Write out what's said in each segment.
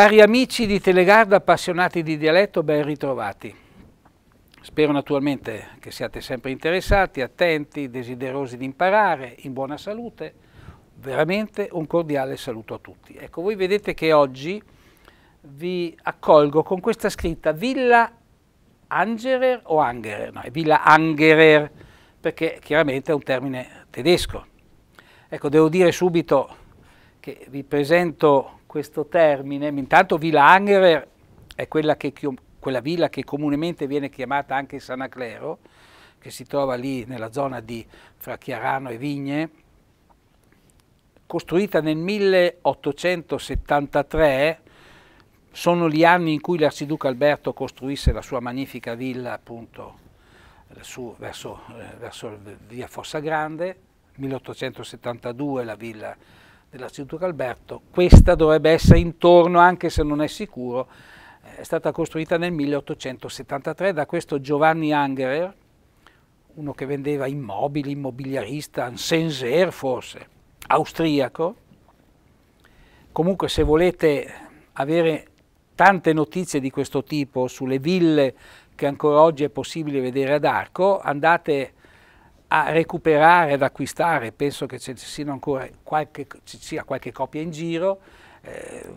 Cari amici di Telegarda, appassionati di dialetto, ben ritrovati. Spero naturalmente che siate sempre interessati, attenti, desiderosi di imparare, in buona salute. Veramente un cordiale saluto a tutti. Ecco, voi vedete che oggi vi accolgo con questa scritta Villa Angerer o Angerer? No, è Villa Angerer, perché chiaramente è un termine tedesco. Ecco, devo dire subito che vi presento questo termine, intanto Villa Angerer è quella, che, quella villa che comunemente viene chiamata anche San Aclero, che si trova lì nella zona di fra Chiarano e Vigne, costruita nel 1873, sono gli anni in cui l'Arciduca Alberto costruisse la sua magnifica villa appunto su, verso, eh, verso via Fossa Grande, 1872 la villa della Alberto, questa dovrebbe essere intorno, anche se non è sicuro, è stata costruita nel 1873 da questo Giovanni Angerer, uno che vendeva immobili, immobiliarista, Ansenser forse, austriaco. Comunque se volete avere tante notizie di questo tipo sulle ville che ancora oggi è possibile vedere ad Arco, andate a a recuperare, ad acquistare, penso che ci sia ancora qualche, ci sia qualche copia in giro, eh,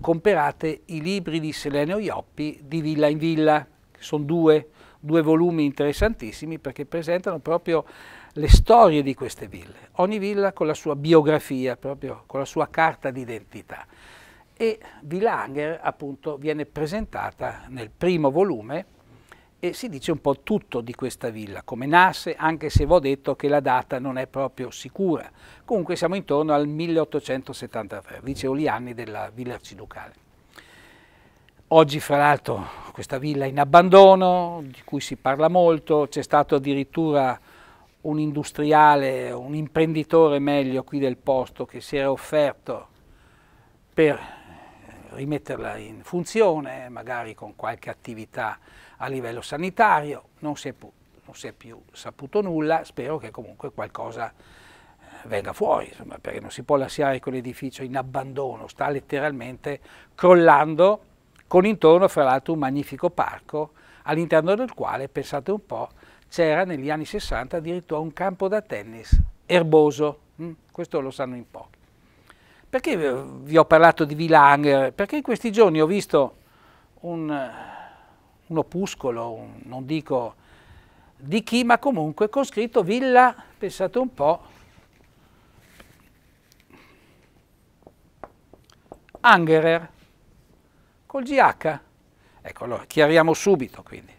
comperate i libri di Selenio Ioppi di Villa in Villa, che sono due, due volumi interessantissimi perché presentano proprio le storie di queste ville, ogni villa con la sua biografia, proprio con la sua carta d'identità. E Villa Anger appunto viene presentata nel primo volume e si dice un po' tutto di questa villa, come nasce, anche se vi ho detto che la data non è proprio sicura. Comunque siamo intorno al 1873, dicevo gli anni della villa arciducale. Oggi fra l'altro questa villa è in abbandono, di cui si parla molto, c'è stato addirittura un industriale, un imprenditore meglio qui del posto che si era offerto per rimetterla in funzione, magari con qualche attività a livello sanitario, non si è, non si è più saputo nulla, spero che comunque qualcosa eh, venga fuori, insomma, perché non si può lasciare quell'edificio in abbandono, sta letteralmente crollando con intorno fra l'altro un magnifico parco all'interno del quale, pensate un po', c'era negli anni 60 addirittura un campo da tennis erboso, mm? questo lo sanno in pochi. Perché vi ho parlato di Vilang? Perché in questi giorni ho visto un, un opuscolo, un, non dico di chi, ma comunque con scritto Villa, pensate un po', Angerer, col GH. Ecco, allora chiariamo subito quindi.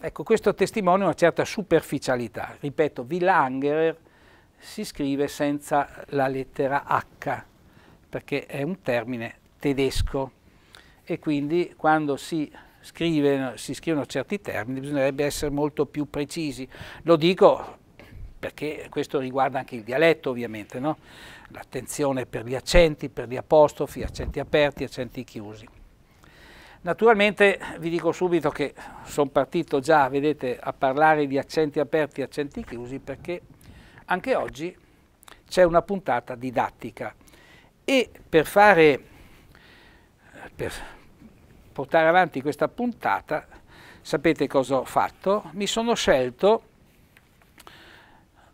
Ecco, questo testimonia una certa superficialità. Ripeto, Villa Angerer si scrive senza la lettera H perché è un termine tedesco e quindi quando si scrivono, si scrivono certi termini bisognerebbe essere molto più precisi. Lo dico perché questo riguarda anche il dialetto ovviamente, no? l'attenzione per gli accenti, per gli apostrofi, accenti aperti, accenti chiusi. Naturalmente vi dico subito che sono partito già, vedete, a parlare di accenti aperti e accenti chiusi perché anche oggi c'è una puntata didattica e per, fare, per portare avanti questa puntata, sapete cosa ho fatto? Mi sono scelto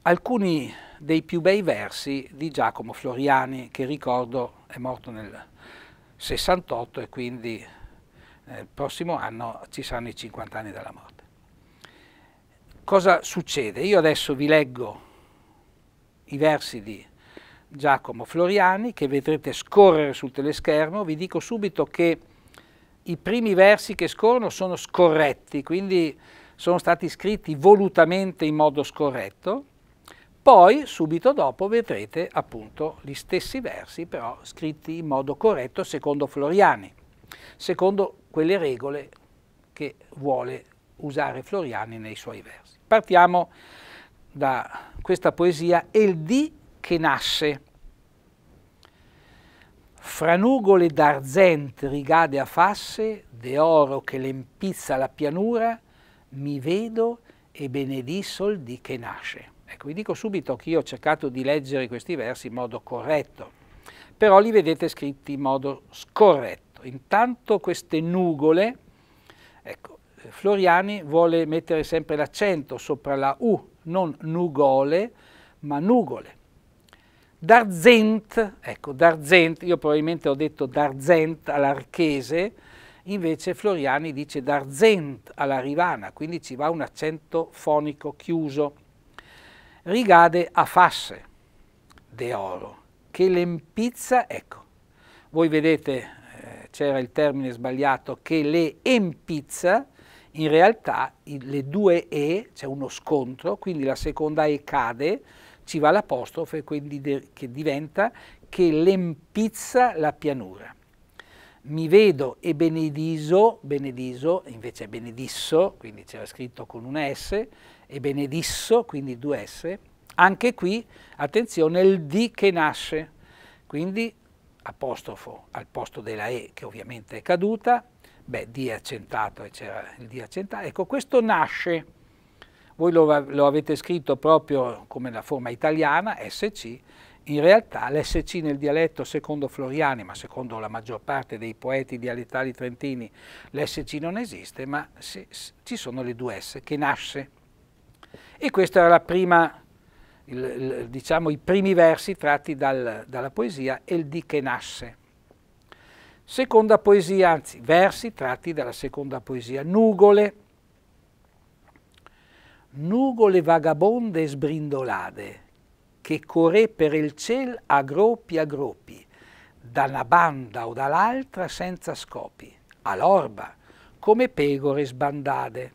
alcuni dei più bei versi di Giacomo Floriani, che ricordo è morto nel 68 e quindi nel eh, prossimo anno ci saranno i 50 anni della morte. Cosa succede? Io adesso vi leggo i versi di Giacomo Floriani, che vedrete scorrere sul teleschermo, vi dico subito che i primi versi che scorrono sono scorretti, quindi sono stati scritti volutamente in modo scorretto, poi subito dopo vedrete appunto gli stessi versi però scritti in modo corretto secondo Floriani, secondo quelle regole che vuole usare Floriani nei suoi versi. Partiamo da questa poesia El di che nasce. Fra nugole d'argent rigade a fasse, de oro che lempizza la pianura, mi vedo e benedì sol di che nasce. Ecco, vi dico subito che io ho cercato di leggere questi versi in modo corretto, però li vedete scritti in modo scorretto. Intanto queste nugole, ecco, Floriani vuole mettere sempre l'accento sopra la U, non nugole, ma nugole. Darzent, ecco, Darzent, io probabilmente ho detto Darzent all'archese, invece Floriani dice Darzent alla Rivana, quindi ci va un accento fonico chiuso. Rigade a fasse de oro, che l'empizza, ecco, voi vedete eh, c'era il termine sbagliato che le empizza, in realtà i, le due E, c'è uno scontro, quindi la seconda E cade, ci va l'apostrofe che diventa che lempizza la pianura. Mi vedo e benediso, benediso invece è benedisso, quindi c'era scritto con una S, e benedisso, quindi due S. Anche qui, attenzione, il D che nasce, quindi apostrofo al posto della E che ovviamente è caduta, beh, D è accentato e c'era il D accentato, ecco questo nasce voi lo, lo avete scritto proprio come la forma italiana, SC, in realtà l'SC nel dialetto secondo Floriani, ma secondo la maggior parte dei poeti dialettali trentini, l'SC non esiste, ma se, se, ci sono le due S che nasce. E questo era la prima, il, il, diciamo i primi versi tratti dal, dalla poesia e il di che nasce. Seconda poesia, anzi versi tratti dalla seconda poesia, Nugole, nugole vagabonde e sbrindolade, che corè per il ciel a groppi a groppi, da una banda o dall'altra senza scopi, all'orba, come pegore sbandade.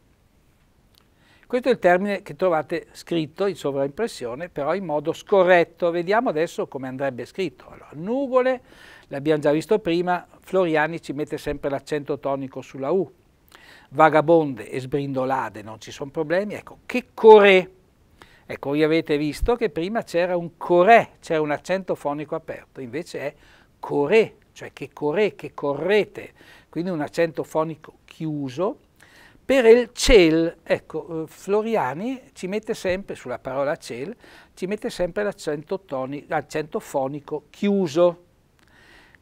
Questo è il termine che trovate scritto in sovraimpressione, però in modo scorretto. Vediamo adesso come andrebbe scritto. Allora, nugole, l'abbiamo già visto prima, Floriani ci mette sempre l'accento tonico sulla U, vagabonde e sbrindolate non ci sono problemi, ecco, che corè? Ecco, voi avete visto che prima c'era un corè, c'era un accento fonico aperto, invece è corè, cioè che corè, che correte, quindi un accento fonico chiuso. Per il cel, ecco, eh, Floriani ci mette sempre, sulla parola cel, ci mette sempre l'accento fonico chiuso,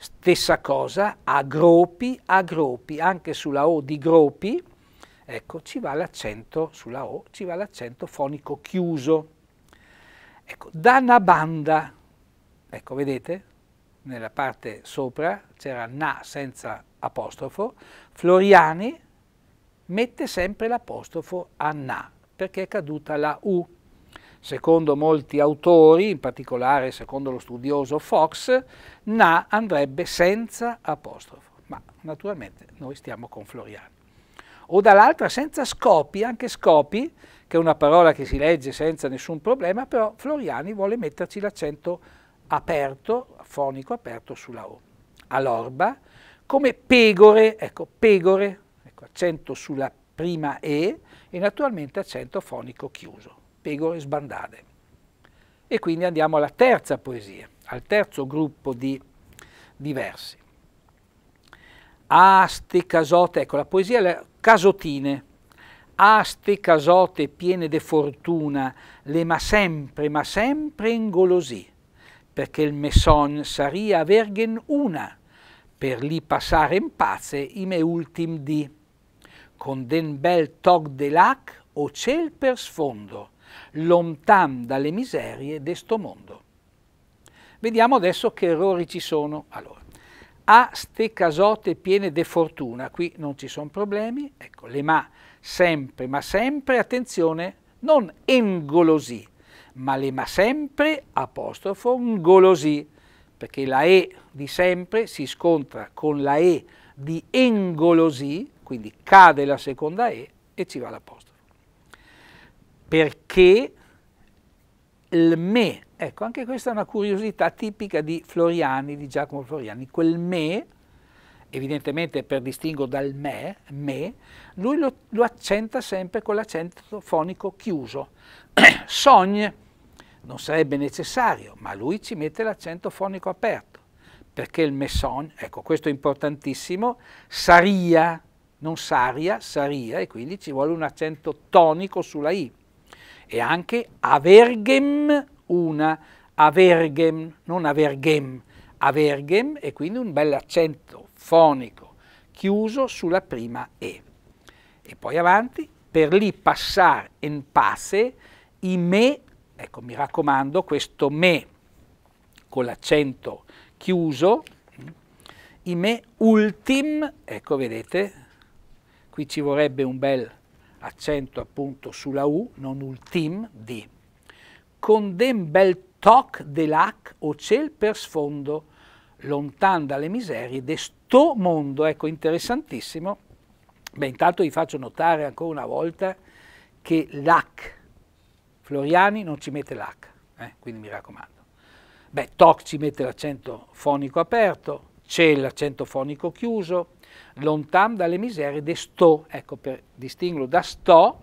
Stessa cosa a gropi, a gropi, anche sulla O di gropi, ecco, ci va l'accento sulla O, ci va l'accento fonico chiuso. Ecco, danabanda, ecco, vedete, nella parte sopra c'era na senza apostrofo, Floriani mette sempre l'apostrofo a na, perché è caduta la U. Secondo molti autori, in particolare secondo lo studioso Fox, na andrebbe senza apostrofo, ma naturalmente noi stiamo con Floriano. O dall'altra senza scopi, anche scopi, che è una parola che si legge senza nessun problema, però Floriani vuole metterci l'accento aperto, fonico aperto sulla O. All'orba, come pegore, ecco, pegore, ecco, accento sulla prima E e naturalmente accento fonico chiuso pecore sbandate. E quindi andiamo alla terza poesia, al terzo gruppo di, di versi. Aste casote, ecco la poesia è casotine, aste casote piene de fortuna, le ma sempre, ma sempre ingolosì, perché il meson saria vergen una, per li passare in pace i me ultim di, con den bel tog de lac o ciel per sfondo, lontan dalle miserie de sto mondo. Vediamo adesso che errori ci sono. Allora, a ste casote piene de fortuna, qui non ci sono problemi, ecco, le ma sempre, ma sempre, attenzione, non engolosi, ma le ma sempre, apostrofo, ngolosì, perché la E di sempre si scontra con la E di engolosi, quindi cade la seconda E e ci va l'apostrofo perché il me, ecco anche questa è una curiosità tipica di Floriani, di Giacomo Floriani, quel me, evidentemente per distinguo dal me, me lui lo, lo accenta sempre con l'accento fonico chiuso. Sogne non sarebbe necessario, ma lui ci mette l'accento fonico aperto, perché il me sogne, ecco questo è importantissimo, saria, non saria, saria, e quindi ci vuole un accento tonico sulla i e anche avergem una, avergem, non avergem, avergem e quindi un bel accento fonico chiuso sulla prima E. E poi avanti, per lì passar en pace, i me, ecco mi raccomando, questo me con l'accento chiuso, i me ultim, ecco vedete, qui ci vorrebbe un bel accento appunto sulla U, non ultim, di. Con den bel toc de lac o ciel per sfondo, lontan dalle miserie de sto mondo. Ecco, interessantissimo. Beh, intanto vi faccio notare ancora una volta che lac, Floriani non ci mette lac, eh? quindi mi raccomando. Beh, toc ci mette l'accento fonico aperto, c'è l'accento fonico chiuso, lontan dalle miserie de sto, ecco per distinguerlo da sto,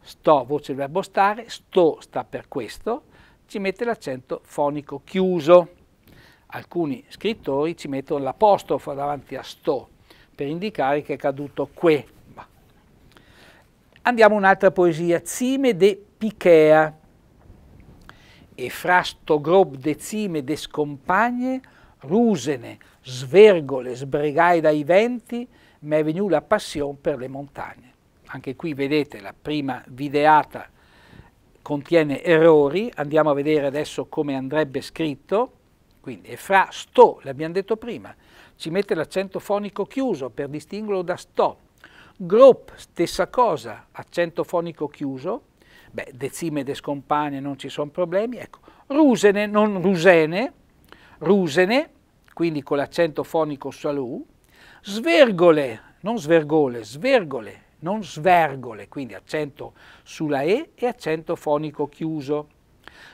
sto voce del verbo stare, sto sta per questo, ci mette l'accento fonico chiuso. Alcuni scrittori ci mettono l'apostrofo davanti a sto per indicare che è caduto que. Andiamo a un'altra poesia, Zime de Pichea. E frasto grob de zime de scompagne rusene, svergole, sbregai dai venti, mi è venuta la passione per le montagne. Anche qui vedete la prima videata contiene errori, andiamo a vedere adesso come andrebbe scritto. Quindi fra sto, l'abbiamo detto prima, ci mette l'accento fonico chiuso per distinguerlo da sto. Grop, stessa cosa, accento fonico chiuso, beh, decime e descompagne non ci sono problemi, ecco. Rusene, non rusene, rusene, quindi con l'accento fonico salù, svergole, non svergole, svergole, non svergole, quindi accento sulla E e accento fonico chiuso.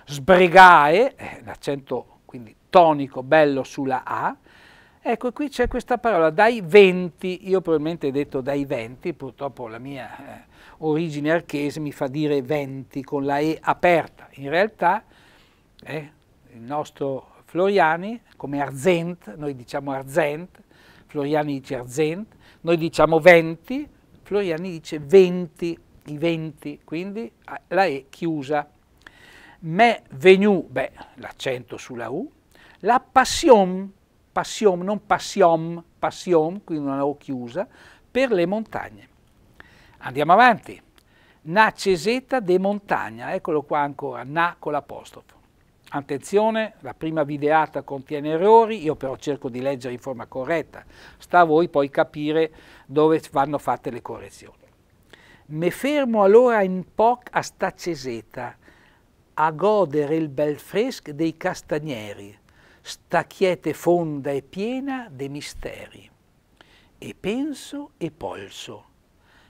Sbregae, eh, l'accento quindi tonico bello sulla A, Ecco, qui c'è questa parola, dai venti, io probabilmente ho detto dai venti, purtroppo la mia eh, origine archese mi fa dire venti con la E aperta. In realtà eh, il nostro Floriani, come Arzent, noi diciamo Arzent, Floriani dice Arzent, noi diciamo venti, Floriani dice venti, i venti, quindi la E chiusa. Me venu, beh, l'accento sulla U, la passion, passion, non passion, passion, quindi una O chiusa, per le montagne. Andiamo avanti. Na ceseta de montagna, eccolo qua ancora, na con l'apostrofo. Attenzione, la prima videata contiene errori, io però cerco di leggere in forma corretta, sta a voi poi capire dove vanno fatte le correzioni. Me fermo allora in poc a sta ceseta, a godere il bel fresco dei castagneri, sta quiete fonda e piena de misteri. E penso e polso.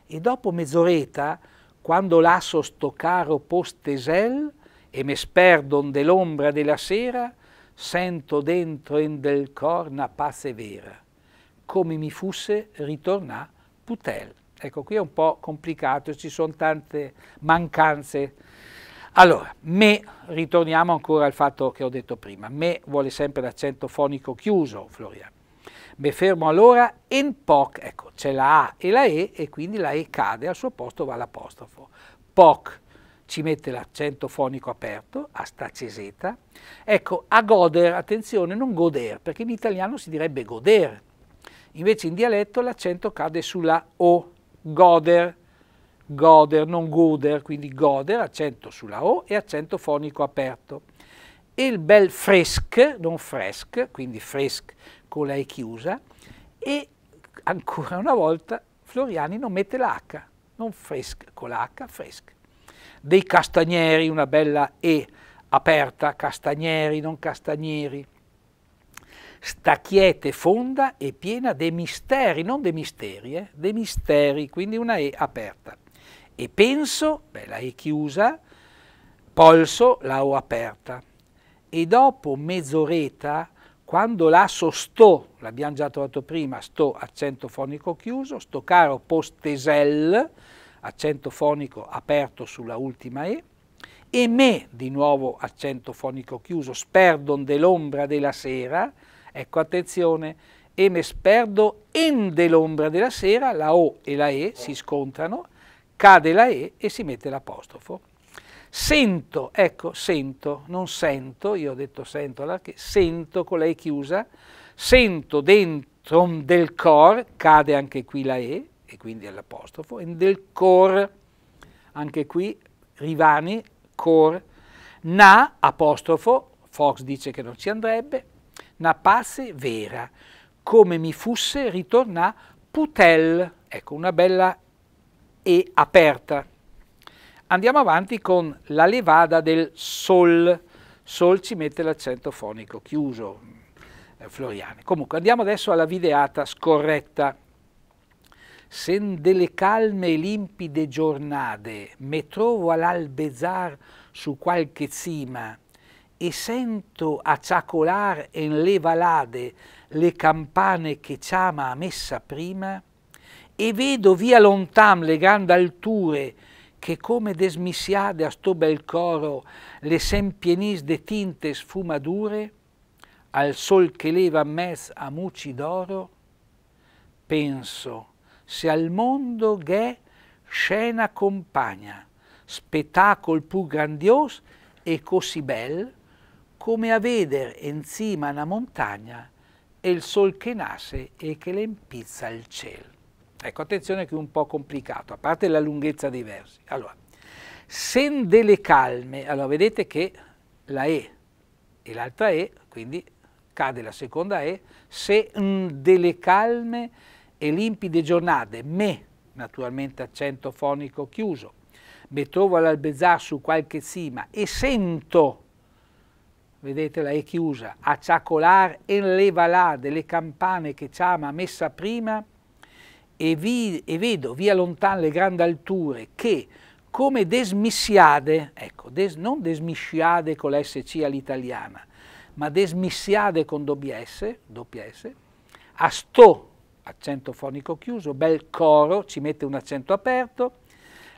E dopo mezz'oretta, quando lasso sto caro postesel, e me sperdon dell'ombra della sera, sento dentro in del cor una pace vera, come mi fusse ritornà putel. Ecco, qui è un po' complicato, ci sono tante mancanze. Allora, me, ritorniamo ancora al fatto che ho detto prima, me vuole sempre l'accento fonico chiuso, Florian. Me fermo allora in poc, ecco, c'è la A e la E e quindi la E cade, al suo posto va l'apostrofo. Poc, ci mette l'accento fonico aperto, asta ceseta. Ecco, a goder, attenzione, non goder, perché in italiano si direbbe goder. Invece in dialetto l'accento cade sulla O, goder, goder, non goder, quindi goder, accento sulla O e accento fonico aperto. E il bel fresc, non fresc, quindi fresc con la E chiusa, e ancora una volta Floriani non mette la H, non fresc con la H, fresc dei Castagneri, una bella E aperta, Castagneri, non Castagneri. Stacchiete fonda e piena de misteri, non de misteri, eh, de misteri, quindi una E aperta. E penso, bella E chiusa, polso la O aperta. E dopo mezz'oretta quando l'asso sto, l'abbiamo già trovato prima, sto accento fonico chiuso, sto caro postesel, accento fonico aperto sulla ultima E, e me di nuovo accento fonico chiuso, sperdon dell'ombra della sera, ecco attenzione, e me sperdo en dell'ombra della sera, la O e la E si scontrano, cade la E e si mette l'apostrofo. Sento, ecco, sento, non sento, io ho detto sento, sento con la E chiusa, sento dentro del cor, cade anche qui la E, e quindi all'apostrofo, e del cor, anche qui Rivani, cor, na, apostrofo, Fox dice che non ci andrebbe, na passe vera, come mi fusse ritorna putel, ecco una bella E aperta. Andiamo avanti con la levada del sol, sol ci mette l'accento fonico chiuso, eh, Floriani. Comunque andiamo adesso alla videata scorretta sen delle calme e limpide giornate me trovo all'albezar su qualche cima e sento a ciacolar en le valade le campane che ciama a messa prima e vedo via lontan le grandi alture che come desmissiade a sto bel coro le sempienis de tinte sfumature al sol che leva a mes a muci d'oro penso se al mondo gh'è scena compagna, spettacol più grandios e così bel, come a veder in cima una montagna e il sol che nasce e che le impizza il cielo. Ecco, attenzione che è un po' complicato, a parte la lunghezza dei versi. Allora, sen delle calme, allora vedete che la E e l'altra E, quindi cade la seconda E, se delle calme e limpide giornate, me, naturalmente accento fonico chiuso, mi trovo all'albezzar su qualche cima e sento, vedetela è chiusa, a ciacolar e le valà delle campane che Ciama messa prima, e, vi, e, vedo via lontane le grandi alture che come desmissiade, ecco, des, non desmissiade con l'SC all'italiana, ma desmissiade con S, WS, S, a sto accento fonico chiuso, bel coro, ci mette un accento aperto,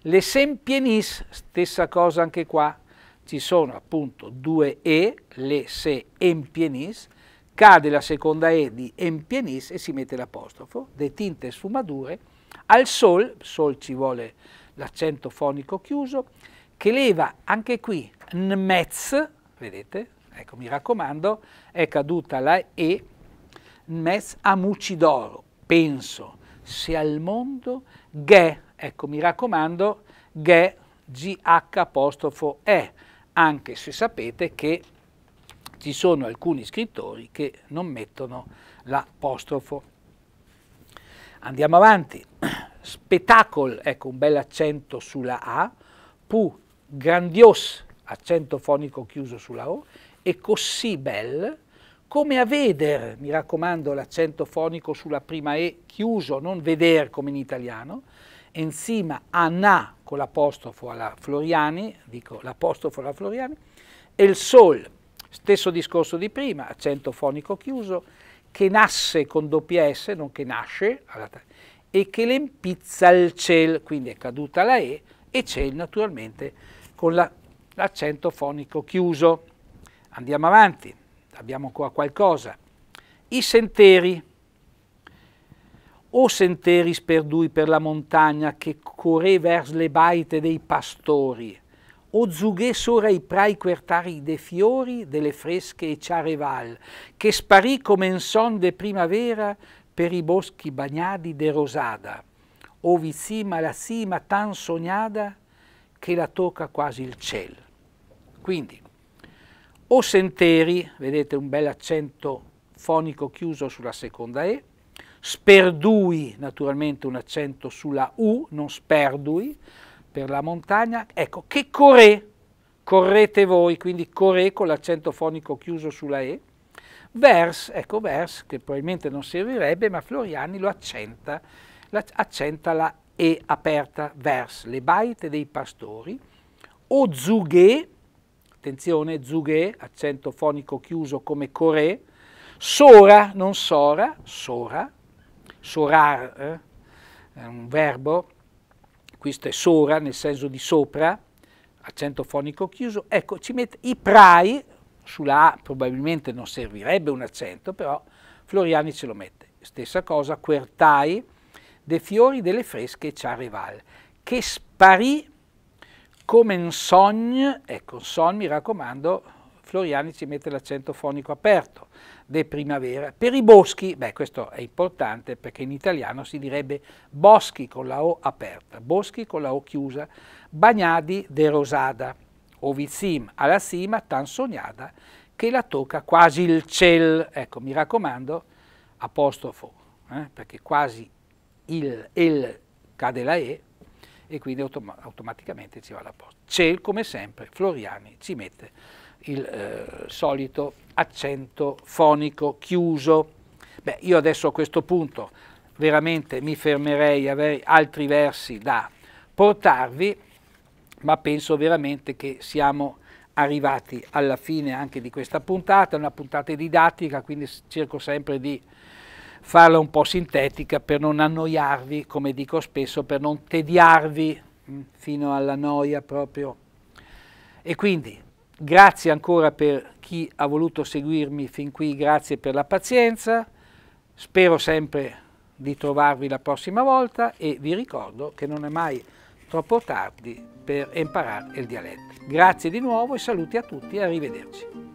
le sempienis, stessa cosa anche qua, ci sono appunto due E, le se empienis, cade la seconda E di empienis e si mette l'apostrofo, de tinte sfumature, al sol, sol ci vuole l'accento fonico chiuso, che leva anche qui nmez, vedete, ecco mi raccomando, è caduta la E, nmez a mucidoro, penso se al mondo ghe, ecco mi raccomando, ghe gh apostrofo e, anche se sapete che ci sono alcuni scrittori che non mettono l'apostrofo. Andiamo avanti. Spectacle, ecco un bel accento sulla A, pu grandios, accento fonico chiuso sulla O, e così bel, come a veder, mi raccomando l'accento fonico sulla prima E chiuso, non veder come in italiano, enzima ANA con l'apostrofo alla Floriani, dico l'apostrofo alla Floriani, e il SOL, stesso discorso di prima, accento fonico chiuso, che nasce con doppia S, non che nasce, e che lempizza il ciel, quindi è caduta la E, e ciel naturalmente con l'accento fonico chiuso. Andiamo avanti abbiamo ancora qualcosa. I sentieri, o sentieri sperdui per la montagna che corre vers le baite dei pastori, o zughe sora i prai quertari de fiori delle fresche e ciareval, che sparì come in son de primavera per i boschi bagnati de rosada, o vicima la cima tan sognata che la tocca quasi il ciel. Quindi, o senteri, vedete un bel accento fonico chiuso sulla seconda E, sperdui naturalmente un accento sulla U, non sperdui, per la montagna, ecco che corre, correte voi, quindi corre con l'accento fonico chiuso sulla E, vers, ecco vers che probabilmente non servirebbe ma Floriani lo accenta, accenta la E aperta, vers, le baite dei pastori, o zughe, attenzione, zughe, accento fonico chiuso come core, sora, non sora, sora, sorar, eh, è un verbo, questo è sora nel senso di sopra, accento fonico chiuso, ecco, ci mette i prai, sulla A probabilmente non servirebbe un accento, però Floriani ce lo mette. Stessa cosa, Quertai, De Fiori delle Fresche Charival, che sparì come un sogno, ecco, un sogno mi raccomando, Floriani ci mette l'accento fonico aperto, de primavera. Per i boschi, beh questo è importante perché in italiano si direbbe boschi con la O aperta, boschi con la O chiusa, bagnadi de rosada, ovizim alla cima tan sognada che la tocca quasi il ciel. Ecco, mi raccomando, apostrofo, eh, perché quasi il, il cade la E, e quindi autom automaticamente ci va la posta. CEL, come sempre, Floriani ci mette il eh, solito accento fonico chiuso. Beh, io adesso a questo punto veramente mi fermerei, avrei altri versi da portarvi, ma penso veramente che siamo arrivati alla fine anche di questa puntata, è una puntata didattica, quindi cerco sempre di farla un po' sintetica per non annoiarvi, come dico spesso, per non tediarvi mm, fino alla noia proprio. E quindi grazie ancora per chi ha voluto seguirmi fin qui, grazie per la pazienza, spero sempre di trovarvi la prossima volta e vi ricordo che non è mai troppo tardi per imparare il dialetto. Grazie di nuovo e saluti a tutti e arrivederci.